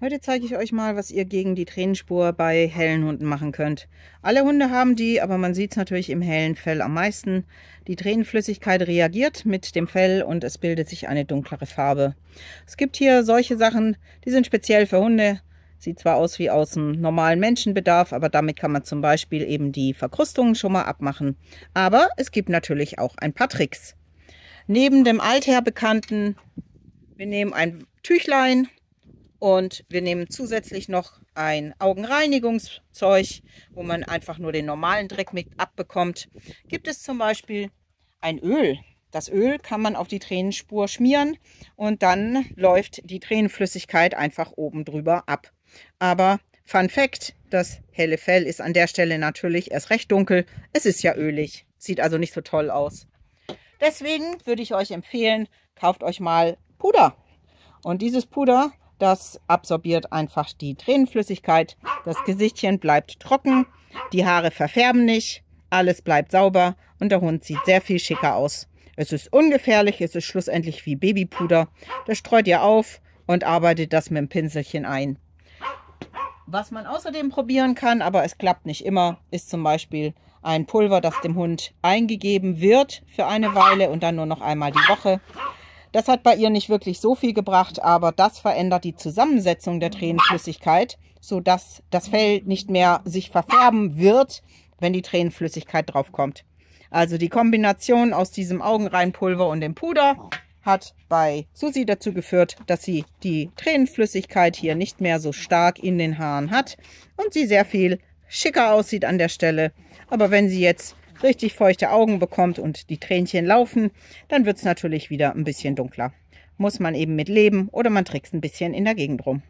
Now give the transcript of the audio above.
Heute zeige ich euch mal, was ihr gegen die Tränenspur bei hellen Hunden machen könnt. Alle Hunde haben die, aber man sieht es natürlich im hellen Fell am meisten. Die Tränenflüssigkeit reagiert mit dem Fell und es bildet sich eine dunklere Farbe. Es gibt hier solche Sachen, die sind speziell für Hunde. Sieht zwar aus wie aus dem normalen Menschenbedarf, aber damit kann man zum Beispiel eben die Verkrustungen schon mal abmachen. Aber es gibt natürlich auch ein paar Tricks. Neben dem Altherbekannten, wir nehmen ein Tüchlein, und wir nehmen zusätzlich noch ein Augenreinigungszeug, wo man einfach nur den normalen Dreck mit abbekommt. Gibt es zum Beispiel ein Öl. Das Öl kann man auf die Tränenspur schmieren und dann läuft die Tränenflüssigkeit einfach oben drüber ab. Aber Fun Fact, das helle Fell ist an der Stelle natürlich erst recht dunkel. Es ist ja ölig, sieht also nicht so toll aus. Deswegen würde ich euch empfehlen, kauft euch mal Puder. Und dieses Puder das absorbiert einfach die Tränenflüssigkeit. Das Gesichtchen bleibt trocken. Die Haare verfärben nicht. Alles bleibt sauber und der Hund sieht sehr viel schicker aus. Es ist ungefährlich, es ist schlussendlich wie Babypuder. Das streut ihr auf und arbeitet das mit dem Pinselchen ein. Was man außerdem probieren kann, aber es klappt nicht immer, ist zum Beispiel ein Pulver, das dem Hund eingegeben wird für eine Weile und dann nur noch einmal die Woche. Das hat bei ihr nicht wirklich so viel gebracht, aber das verändert die Zusammensetzung der Tränenflüssigkeit, sodass das Fell nicht mehr sich verfärben wird, wenn die Tränenflüssigkeit draufkommt. Also die Kombination aus diesem Augenreinpulver und dem Puder hat bei Susi dazu geführt, dass sie die Tränenflüssigkeit hier nicht mehr so stark in den Haaren hat und sie sehr viel schicker aussieht an der Stelle. Aber wenn sie jetzt richtig feuchte Augen bekommt und die Tränchen laufen, dann wird es natürlich wieder ein bisschen dunkler. Muss man eben mit leben oder man trickst ein bisschen in der Gegend rum.